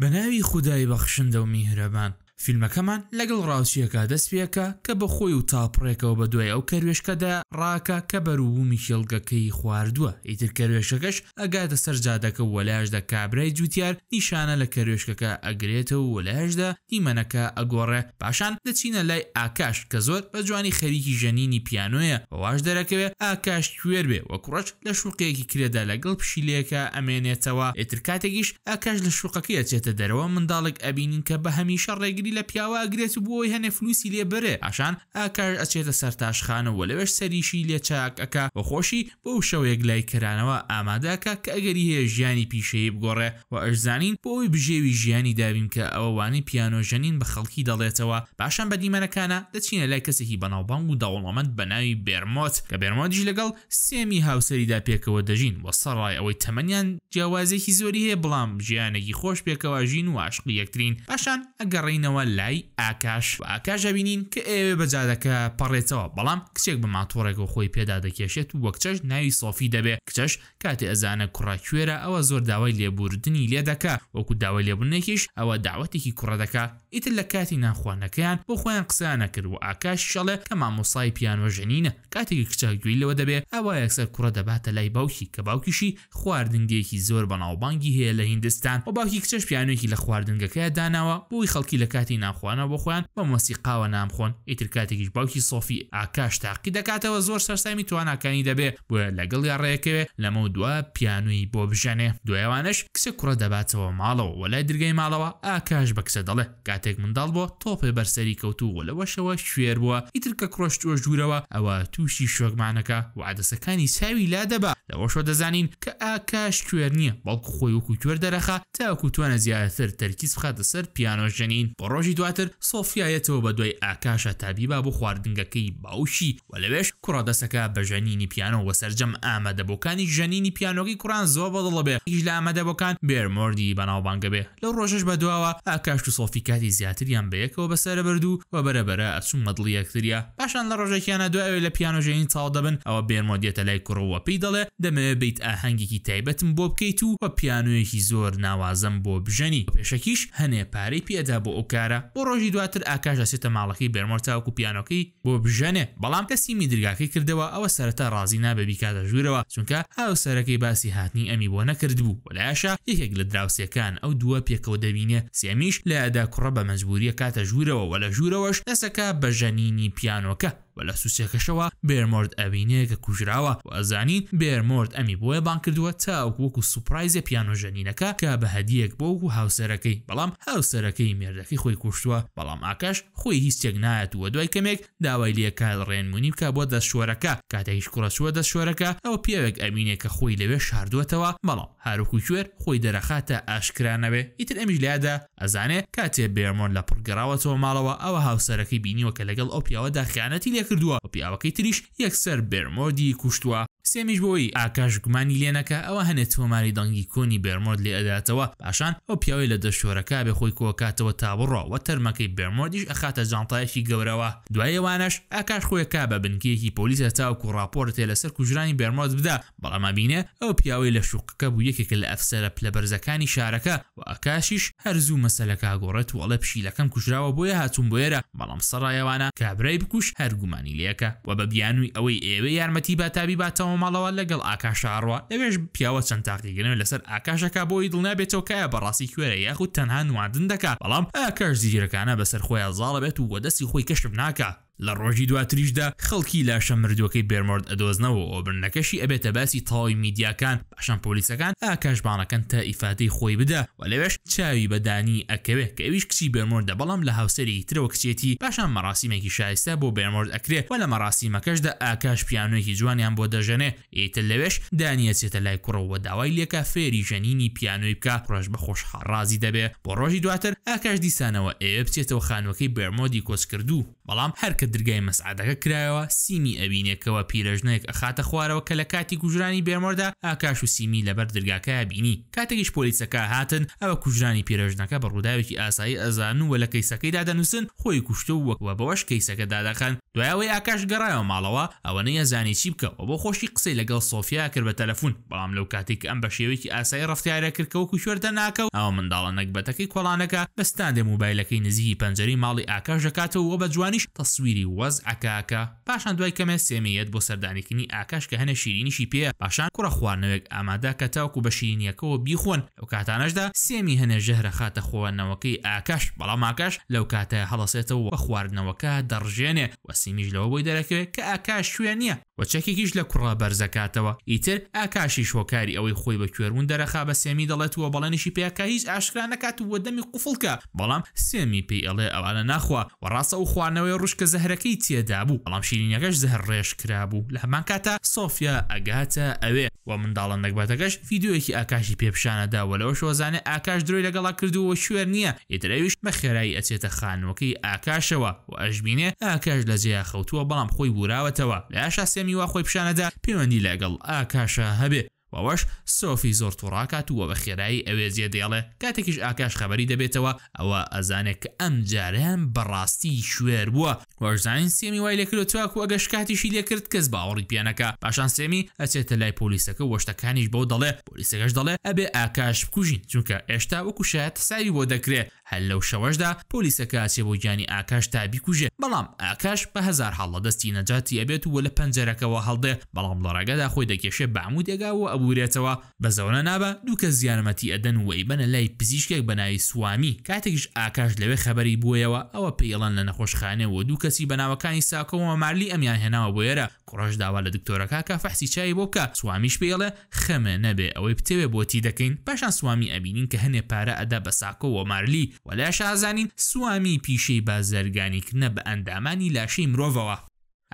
بە ناوی خودای بەخشندە و میهرەبان فیلمەکەمان لەگەڵ ڕاوچیەکە دەستپێکە کە بەخۆی و تاپڕێکەوە بە دوای ئەو کەروێشکەدا ڕاکە کە بەروومی شێڵگەکەی خواردووە ئیتر کەروێشەکەش ئەگاتە سەر جادەکە وەلاشدا کابرای جوتیار نیشانە لە کەروێشکەکە ئەگرێتەوە وەلاشدا دیمەنەکە ئەگۆڕێ پاشان دەچینە لای ئاکاش کە زۆر بە جوانی خەریکی ژەنینی پیانۆیە بەواش دەرەکەوێت ئاکاش کوێر بێ وە کوڕچ لە شوقەیەکی کرێدا لەگەڵ پشیلەکە ئەمێنێتەوە ئێتر کاتێکیش ئاکاش لە شوقەکەی ئەچێتە دەرەوە منداڵێک ئەبینین کە بە هەمیشە ڕێگری دەگری لە پیاوە ئەگرێت و بۆی هەنێ فلوسی لێبرێ ئاشان ئاکار ئەچێتە سەرتاشخانەوە لەوەش سەریشی لێ چاکەکە بەخۆشی بەو شەوێک لای کرانەوە ئامادەکە کە ئەگەری هەیە ژیانی پیشەیە بگۆڕێ و ئەشزانین بۆی بژێوی ژیانی دابین کە ئەوەوانی پیانۆژەنین بە خەڵکی دەڵێتەوە باشان بە دیمەنەکانە دەچینە لای کەسێکی بەناوبانگ و داوڵەمەند بە ناوی بێرمۆت کە بێرمۆدیش لەگەڵ سێمی هاوسەریدا پێکەوە دەژین بۆ سەڕای ئەوەی تەمەنیان جیاوازێکی زۆری هەیە بڵام ژیانێکی خۆش پێکەوە ژین و عاشقی یەکترین پاشان ئەگەڕینەوە بۆنەوە لای ئاکاش و ئاکاژە بینین کە ئێوێ بەجادەکە پەڕێتەوە بەڵام کچێک بە ماتۆڕێکەوە خۆی پێدا دەکێشێت و وە کچەش ناوی سۆفی دەبێ کچەش کاتی ئەزانە کوڕاکوێرە ئەوە زۆر داوای لێبوردنی لێ دەکا وەکو داوای لێبوونێکیش ئەوە داوەتێکی کوڕە دەکا ئیتر لە کاتی ناخواانەکەیان بۆ خۆیان قسە نەکرد و ئاکاش شەڵێ کە مامۆسای پیانۆژەنینە کاتێکی کچە گوێی لەوە دەبێ ئەوە یەکسەر کوڕە دەباتە لای باوکی کە باوکیشی خواردنگێکی زۆر بەناوبانگی هەیە لە هندستان و باوکی کچەش پیانێکی لە خواردنگەکەی داناوە بۆی خەڵکی لە کات کاتی ناخواانە بۆ خۆیان بە مۆسیقاوە نامخۆن ئیتر کاتێکیش باوکی سۆفی ئاکاش تاقی دەکاتەوە زۆر سەرسامی تواناکانی دەبێ بۆە لەگەڵ یا ڕێکەوێ لەمە دووە پیانوی بۆ بژەنێ دوێوانش کسە کوڕە دەباتەوە ماڵەوە وەلای دررگەی ماڵەوە ئاکاش بە کسە دەڵێ کاتێک منداڵ بۆ تۆپێ بەرسەری کەوتووە لەوەشەوە شوێر بووە ئیتر کە کڕۆشتووە ژوورەوە ئەوە تووشی شۆکمانەکە وعادەسەکانی ساوی لا دەبا لەوەشۆ دەزانین کە ئاکاش کوێر نییە بەڵکو خۆی وەکو کوێر دەرەخە تاکو توانە زیاتر تەرکیز بخاتە سەر پیانۆژەنین بڕ ڕۆژی دواتر سۆفیایەتەوە بە دوای ئاکاشە تابیبا بۆ خواردنگەکەی باوشی و لەوێش کوڕادەسەکە بە ژەنینی پیانەوە سرجەم ئامادەبووکانی ژەنینی پیانۆکی کوڕان زۆ بەدڵە بێ هیچ لە ئامادەبەکان بێرمردی بەناوبانگە بێ لەو ڕۆژش بەدواوە ئاکاش و سۆفیکاتی زیاتریان بەیەکەوە بەسرە بردو و بەرەبرە ئەچوم مەدڵی یەکتریا پاشان لە ڕۆژێکیانە دوایەوە لە پیانۆژەین چاڵ دەبن ئەوە بێرمۆدیێتە لای کوڕەوە پێی دەڵێ دەمەوێت بیت ئاهەنگێکی تایبەتم بۆ بکەیت و بە پیانویەکی زۆر ناوازم بۆ بژەنی پێشەکیش هەنێ پارەی پێدا بۆ ئۆکە کارە بۆ ڕۆژی دواتر ئاکاش ئەسێتە ماڵەکەی بێرمۆر تاوکو پیانۆکەی بۆ بژەنێ بەڵام کەسی میدرگاکەی کردەوە ئەوە سەرەتا ڕازی نابێ بیکاتە ژوورەوە چونکە هاوسەرەکەی باسی هاتنی ئەمی بۆ نەکرد بوو وەلایشە یەکێک لە دراوسەکان ئەو دووە پێکەوە دەبینێ سێمیش لە ئەدا کوڕە بە مەجبوریە کاتە ژوورەوە وە لە ژوورەوەش دەسەکە بە ژەنینی پیانۆکە بە لە سوسیەکەشەوە بێرمۆرد ئەبینەیە کە کوژراوە و ئەزانین بێرمۆرد ئەمی بۆیە بان کردووە تاوەک وەکو سوپایزە پیانۆژەنینەکە کە بە هەدیەک بۆ و هاوسەرەکەی بەڵام هاوسەرەکەی مێردەکەی خۆی کوشتووە بەڵام ئاکەش خۆی هیچێک نایەت وە دوای کەمێک داوای لەکات ڕێنمونی بکە بۆ دەستشوەرەکە کاتێکیش کوڕەچوە دەستشوەرەکە ئەوە پێوێک ئەمینێک کە خۆی لەوێ شاردووەتەوە مەڵام هاروکو کوێر خۆی دەرەخاتە ئاشکرانەوێ ئیتر ئەمیش لادا ئەزانێ کاتێ بێرمۆن لە پڕگەراوەتەوە ماڵەوە ئەوە هاوسەرەکەی بینیوە کە لەگەڵ ئەو پیاوە داخیانەتی لێ پێکردووە و پیاوەکەی تریش یەکسەر بێرمۆدی کوشتووە سێمیش بۆی ئاکاش گومانی لێنەکە ئەوە هەنێت تۆماری دەنگی کۆنی بێرمۆرد لێ ئەداتەوە پاشان ئەو پیاوی لە دەشۆرەکە بێ خۆی کۆکاتەوە تابڕەوە تەرمەکەی بێرمۆردیش ئەخاتە جانتایەکی گەورەوە دوایەوانش ئاکاش خۆیەکە بە بنکەیەکی پۆلیسە تاوکو راپۆرتێ لەسەر کوژرانی بێرمۆرد بدا بەڵامە بینێ ئەو پیاوی لە شوقەکە بوو یەکێکە لە ئەفسەرە پلە بەرزەکانی شارەکە و ئاکاشیش هەرزوو مەسەلەکە گۆڕێت وەڵە پشیلەکەم کوژراوە بۆیە هاتون بۆێرە بەڵام سەڕایەوانە کابرای بکوش هەرگومانی لێەکە و بە بیانووی ئەوەی ئێوە یارمەتی باتابی باتەوە ماوە ماڵەوە لەگەڵ ئاکاشاڕوە ئەوێش پیاوە چەند تاقیگرن لەسەر ئاکاشەکە بۆی دڵنابێتەوەکایە بەڕاستی کوێرە یاخود تەنها نواندن دەکات بەڵام ئاکەش زیرەکانە بەسەر خۆیان زاڵە بێت و وەدەستی خۆی کەشم ناکە لە ڕۆژی دواتریشدا خەڵکی لاشە مردوەکەی بێمرد ئەدۆزنەوە ئۆبرنەکەشی ئەبێتە باسی تاوی میدیاکان پاشان پۆلیسەکان ئاکاشبانەکەن تا ئیفاتی خۆی بدا و لەوێش چاوی بەدانی ئەکەوێت کە ئەویش کچی بێمردە بەڵام لە هاوسری ترەوە کچێتی پاشان مەراسیمێکی شایستە بۆ بێمرد ئەکرێت و لە مەراسیمەکەشدا ئاکاش پیانۆێکی جوانیان بۆ دەژەنێ ئیتر لەوێش دانیەچێتە لای کوڕەوە داوای لێکە فێری ژەنینی پیانۆی بکە ڕۆژ بەخۆش حڕازی دەبێت بۆ ڕۆژی دواتر ئاکاش دیسانەوە ئێ بچێتەوە خانوەکەی بێرمۆدی کۆچکردو بەڵام هەرکە کە درگای مەسعادەکە کرایەوە سیمی ئەبینێکەوە پیرەژنێک ئەخاتە خوارەوە کە لە کاتی گوژرانی بێمەردا ئاکاش و سیمی لەبەر درگاکە بینی کاتێکیش پۆلیسەکە هاتن ئەوە کوژرانی پیرەژنەکە بە ڕووداوێکی ئاسایی ئەزان و وە لە کەیسەکەی دادەنووسن خۆی کوشتە و وەکوە بەوەش کەیسەکە دادەخەن دوایەوەی ئاکاش گەڕایەوە ماڵەوە ئەوە نەیە زانی چی بکەەوە بۆ خۆشی قسەی لەگەڵ سۆفیا کرد بە تەلەفون بەڵام لەو کاتێک ئەم بە شێوێکی ئاسایی ڕفتیارە کردکەوەکو شوێردە ناکەوت ئەو منداڵە نەکبەتەکەی کۆڵانەکە بەستان دێ موبایلەکەی نزیی پەنجەری ماڵی ئاکاش دەکاتەوە بە جوانیش تەسووی بیری وەز ئەکاکە پاشان دوای کەمە سێمیەت بۆ سەردانێکنی ئاکاش کە هەنە شیرینیشی پێ پاشان کوڕە خواردنەوەک ئامادا کە تاوکو بە شیرینیەکەەوە بیخۆن ئەو کاتانەشدا سێمی هەنە ژەهرە خاتە خۆوەنەوەکەی ئاکاش بەڵام ئاکاش لەو کاتە هەڵەسێتەوە بە خواردنەوەکە دەڕژێنێ وەسیمیش لەوە بۆی دەرەکەوێت کە ئاکاش شوێن نییە و چەکێکیش لە کوڕا بەرزەکاتەوە ئیتر ئاکاشی شۆکاری ئەوەی خۆی بە کوێرون دەرەخا بە سێمی دەڵێتەوە بەڵێنشی پێکە هیچ ئاشکرا نکات و وەدەمی قوفڵکە بەڵام سێمی پێی ئەڵێ ئەوانە ناخوا و ڕاستە و خوانەوەی ڕوشکە زەهرەکەی تێدا بوو بەڵام شیرینەکەش زەهر ڕێژ کرابوو لە هەمان کاتە سۆفیا ئەگاتە ئەوێ و منداڵە نەکباتەکەش یددیوەکی ئاکاشی پێپشانەدا و لەەوە شۆزانێ ئاکاش درۆی لەگەڵا کردووە شوێر نییە ئیترەویش بە خێرایی ئەچێتە خانوەکەی ئاکاشەوە و ئەژبینێ ئاکاش لە جێیا خەوتووە بەڵام خۆی وراوەتەوە لە یاشا سێ بەڵێمی وا خۆی پیشانەدا پەیوەندی لەگەڵ ئاکاشە هەبێ وەش سۆفی زۆر تووڕاکات و وە بە خێرایی ئەوێزیە دێڵێ کاتێکیش ئاکاش خەبەری دەبێتەوە ئەوە ئەزانێک کە ئەم جاریان بەڕاستی شوێر بووە وەرزین سێمی وای لەکرد تواک و ئەگەش کاتیشی لێکرد کەس باوەڕی پیانەکە پاشان سێمی ئەچێتە لای پۆلیسەکە وەشتەکانیش بەو دەڵێ پۆلیسەکەش دەڵێ ئەبێ ئاکاش بکوژین چونکە ئێشتا وەکوشات ساوی بۆ دەکرێت هەل لەو شەوەشدا پۆلیسەکە ئاچێ بۆ گیانی ئاکاش تابی کوژێ بەڵام ئاکاش بە هزار هەڵە دەستی نەجاتی ئەبێت و لە پەنجەرەکەەوە هەڵدێ بەڵام لە ڕێگەدا خۆی دەکێشێ بەعمودێگا و ئەبورێتەوە بە زەونە نابە دووکە زیانمەتی ئەدەن وی بەنە لای پزیشکێک بەناوی سوامی کاتێکش ئاکاش لەوێ خەبەری بوویەوە ئەوە پێڵەن لە نەخۆشخانەوە دوو کەسی بەناوەکانی ساکەەوە مارلی ئەمیان هێناوە بۆ ێرە کوڕش داوا لە دکتۆرەکە کە فەحسی چای بۆ کە سوامیش پێڵێ خەمە نەبێ ئەوەی بتەوێ بۆتی دەکەین پاشان سوامی ئەبینین کە هەنێ پارە ئەدا بە ساکۆ و مارلی وەلاش ئازانین سوامی پیشەی بازرگانیکردنە بە ئەندامانی لاشەی مرۆڤەوە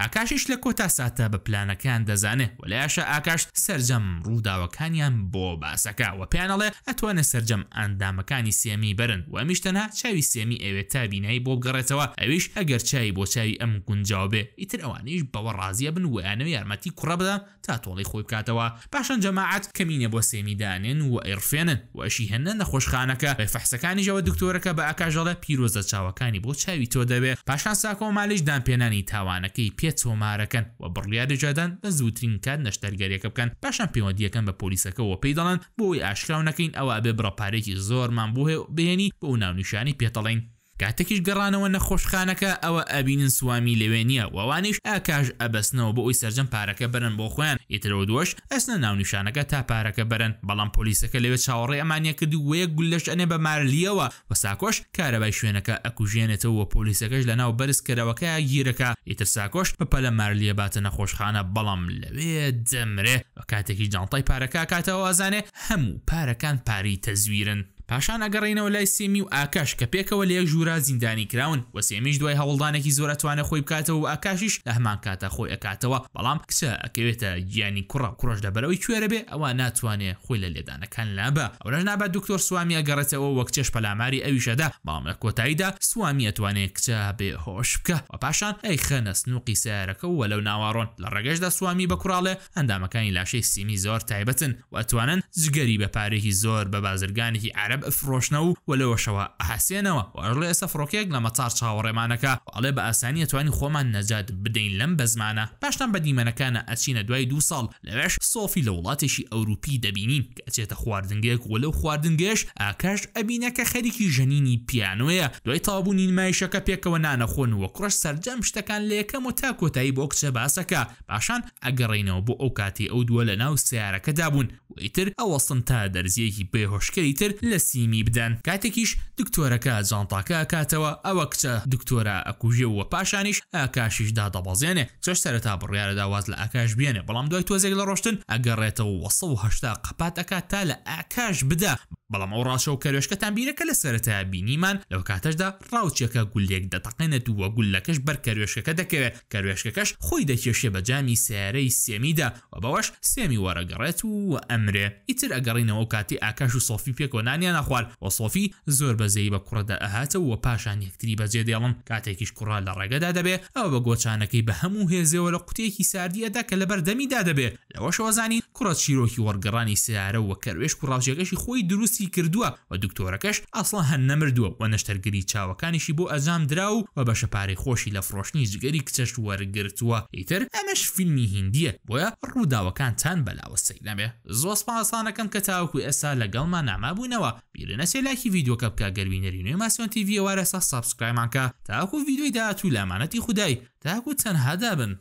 ئاکاشیش لە کۆتا ساتە بە پلانەکان دەزانێت وەلایشە ئاکاش سرجەم ڕووداوەکانیان بۆ باسەکەوە پێیانەڵێ ئەتوانە سرجەم ئەندامەکانی سێمی برن و ئەمیشتەنە چاوی سێمی ئەوێت تا بینایی بۆ بگەڕێتەوە ئەویش ئەگەر چاوی بۆ چاوی ئەم گونجاوبێ ئیتر ئەوانەیش بەوە ڕازە بن ویانەوە یارمەتی کوڕە بدە تا تۆڵی خۆی بکاتەوە پاشان جەماعات کەمینە بۆ سێمی دانێن و ئێرفێنن وەشی هەنە نەخۆشخانەکە بە فەحسەکانیەوە دکتۆرەکە بە ئاکاژەڵە پیرۆزە چاوەکانی بۆ چاوی تۆ دەبێت پاشان ساکۆ مالیش دامپێنانی تاوانەکەی پێ پێ چۆمارەکەن و بڕیارێجادان لە زووترین کات نەشتەرگەریەکە بکەن پاشان پەیوەندیەکەن بە پۆلیسەکەەوە پێی دەڵێن بۆی ئاشکراو نەکەین ئەوە بێ بڕەپارێکی زۆرمان بۆ بێنی بۆ ناونیشانی پێتەڵین کاتێکیش گەڕانەوە نەخۆشخانەکە ئەوە ئەبینن سوامی لەوێ نییە ووانش ئاکاژ ئەبەستنەوە بۆ ئەوی سرجەم پارەکە بەرن بۆ خۆیان ئیترەوە دووەش ئەسنە ناونیشانەکە تا پارەکە بەرن بەڵام پۆلیسەکە لەوێ چاوەڕێ ئەمانە کردی وەیە گولەش ئەنێ بە مارلیەوە و ساکۆش کارەبای شوێنەکە ئەکوژێنێتەوە پۆلیسەکەش لە ناو بەرزکەرەوەکە گیرەکە ئیتر ساکۆش بەپەلە مارلیە باتە نەخۆشخانە بەڵام لەوێ دەمرێ کاتێکی جانتای پارەکە کاتەوە ئازانێ هەموو پارەکان پاری تەزویرن. پاشان ئەگەڕێنەوە لای سێمی و ئاکاش کە پێکەوە لە یەک ژوورا زیندانی کراون و سێمیش دوای هەوڵدانێکی زۆرەتوانە خۆی بکاتەوە و ئاکاشیش لە هەمان کاتە خۆی ئەکاتەوە بەڵام کچە ئەکەوێتە گیانی کوڕا کوڕش دەبەرەوەی کوێرە بێ ئەوە ناتوانێت خۆی لە لێدانەکان لابە ئەوەش نابەت دکتۆر سوامی ئەگەڕێتەوە وەک چێش پەلاماری ئەویشەدا بەڵام لە کۆتاییدا سوامی ئەتوانێت کچە بێهۆش بکە و پاشان ئەی خەنە سنووقی سیارەکە و وەلەو ناوارۆن لە ڕێگەشدا سوامی بە کوڕاڵێ ئەندامەکانی لاشەی سیمی زۆر تایبەتن و ئەتوانن جگەری بە پارێکی زۆر بە بازرگانێکی عرب عیب فرۆشنە و وەلەوەشەوە حسێنەوە وەژڵێ ئێستا فڕۆکێک لە مەچار چاوەڕێمانەکە ئەڵێ بە ئاسانی توانی خۆمان نەجات بدەین لەم بەزمانە پاشتان بە دیمەنەکانە ئەچینە دوای دو ساڵ لەوێش سۆفی لە وڵاتێکی ئەوروپی دەبینین کە ئەچێتە خواردنگەیەک وە لەو خواردنگەش ئاکەش ئەبینەکە خەریکی ژەنینی پیانۆیە دوای تابوونی نمایشەکە پێکەوە نانەخۆن وە کوڕش سرجەم شتەکان لە یەکەم و تا کۆتایی بۆ کچە باسەکە باشان ئەگەڕینەوە بۆ ئەو کاتی ئەو دووە لە ناو سیارەکە دابوون ویتر ئەوەستن تا دەرزیەکی بێهۆشکەری تر لە سیمی بدەن کاتێکیش دکتۆرەکە جانتاکە ئەکاتەوە ئەوە کچە دکتۆرە ئەکوژێ وە پاشانیش ئاکاشیشدا دەبازێنێ چش سەرتا بڕیاەدا واز لە ئاکاش بێنێ بەڵام دوای تۆزێک لە ڕۆشتن ئەگەڕێتەوە 1970 قپاتەکە تا لە ئاکاش بدە بەڵام ئەو ڕاشە و کەرێشکەتان بیرەکە لە سەرەتە بینیمان لەو کاتەشدا ڕاوچەکە گولێک دەتەقێنێت ووە گولەکەش بەر کەروێشەکە دەکەوێت کەروێشکەکەش خۆی دەکێشێ بە جامی سیارەی سێمیدا و بەوەش سێمی وەرەگەڕێت و ئەمرێ ئیتر ئەگەڕینەوە کاتی ئاکاش و سۆفی پێکۆنانیان نەخوار و سۆفی زۆر بەزەی بە کوڕدا ئەهاتەوە پاشان یەکتری بەجێ دێڵم کاتێکیش کوڕا لە ڕێگەدا دەبێ ئەو بە گۆچانەکەی بە هەموو هێزەوە لە قوتەیەکی ساردیەدا کە لە بەردەمیدا دەبێ لەوەشەوەزانی کوڕەت شیرۆکی وەرگڕانی سیارە و کەروێش کوڕاوچێکەکەشی خۆی دروستی تەستی کردووە و دکتۆرەکەش ئەسڵە هەن نەمردووە و نەشتەرگری چاوەکانیشی بۆ ئەزام درا و و بە شەپارەی خۆشی لە فرۆشتنی جگەری کچەش وەرگرتووە ئیتر ئەمەش فیلمی هندیە بۆیە ڕووداوەکان چند بەلاوە سەیلامێ زۆس پاسانەکەم کە تاوکوی ئێستا لەگەڵمان نامابوونەوە بیرە سێلاکی یددیوکە بکە گەروینەری نوێ ماسیۆن تیڤوارە سا سابسکرایمانکە تاکو یددیوی داهاتوو لامانەتی خودای تاکو چەند هەدا بن